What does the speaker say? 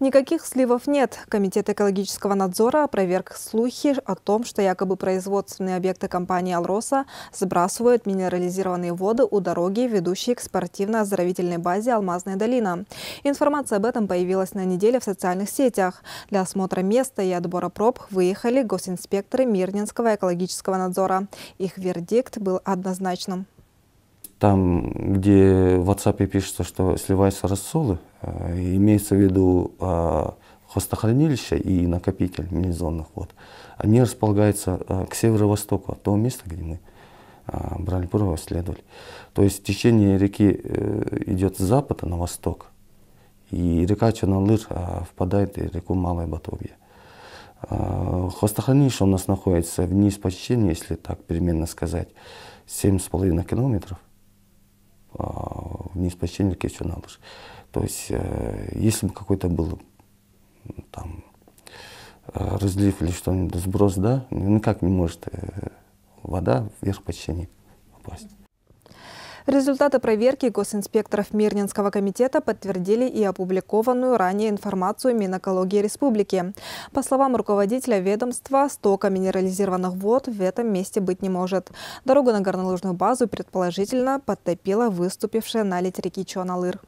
Никаких сливов нет. Комитет экологического надзора проверк слухи о том, что якобы производственные объекты компании «Алроса» сбрасывают минерализированные воды у дороги, ведущей к спортивно-оздоровительной базе «Алмазная долина». Информация об этом появилась на неделе в социальных сетях. Для осмотра места и отбора проб выехали госинспекторы Мирнинского экологического надзора. Их вердикт был однозначным. Там, где в WhatsApp пишется, что сливаются рассолы, Э, имеется в виду а, хвостохранилище и накопитель мелизонных вод, они располагаются э, к северо-востоку от того места, где мы а, брали пробу, исследовали. То есть течение реки э, идет с запада на восток, и река Чернолыр а, впадает в реку Малое Батовье. Хвостохранилище у нас находится вниз по течению, если так переменно сказать, 7,5 километров не спасенник, есть аналож. То есть, э, если бы какой-то был там э, разлив или что-нибудь, сброс, да, никак не может э, вода вверх по не попасть. Результаты проверки госинспекторов Мирнинского комитета подтвердили и опубликованную ранее информацию Минэкологии Республики. По словам руководителя ведомства, стока минерализированных вод в этом месте быть не может. Дорогу на горнолыжную базу предположительно подтопила выступившая на наледь реки Чоналыр.